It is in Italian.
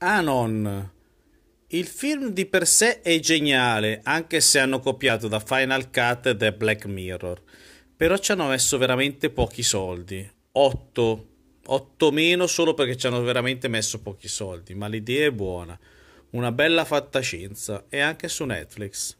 Anon. Il film di per sé è geniale, anche se hanno copiato da Final Cut e The Black Mirror. Però ci hanno messo veramente pochi soldi. 8. 8 meno solo perché ci hanno veramente messo pochi soldi, ma l'idea è buona. Una bella fantascienza e anche su Netflix.